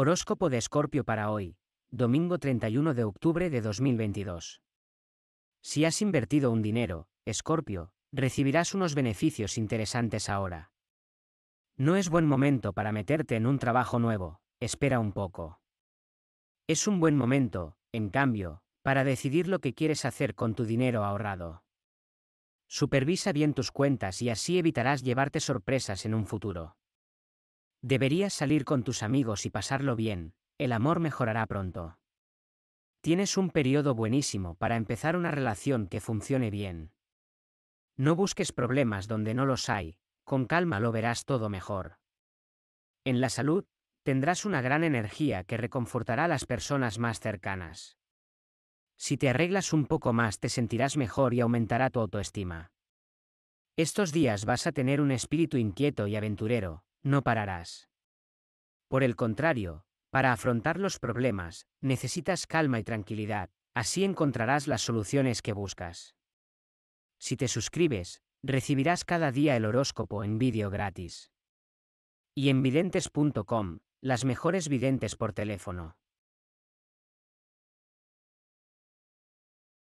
Horóscopo de Escorpio para hoy, domingo 31 de octubre de 2022. Si has invertido un dinero, Escorpio, recibirás unos beneficios interesantes ahora. No es buen momento para meterte en un trabajo nuevo, espera un poco. Es un buen momento, en cambio, para decidir lo que quieres hacer con tu dinero ahorrado. Supervisa bien tus cuentas y así evitarás llevarte sorpresas en un futuro. Deberías salir con tus amigos y pasarlo bien, el amor mejorará pronto. Tienes un periodo buenísimo para empezar una relación que funcione bien. No busques problemas donde no los hay, con calma lo verás todo mejor. En la salud, tendrás una gran energía que reconfortará a las personas más cercanas. Si te arreglas un poco más te sentirás mejor y aumentará tu autoestima. Estos días vas a tener un espíritu inquieto y aventurero, no pararás. Por el contrario, para afrontar los problemas, necesitas calma y tranquilidad, así encontrarás las soluciones que buscas. Si te suscribes, recibirás cada día el horóscopo en vídeo gratis. Y en videntes.com, las mejores videntes por teléfono.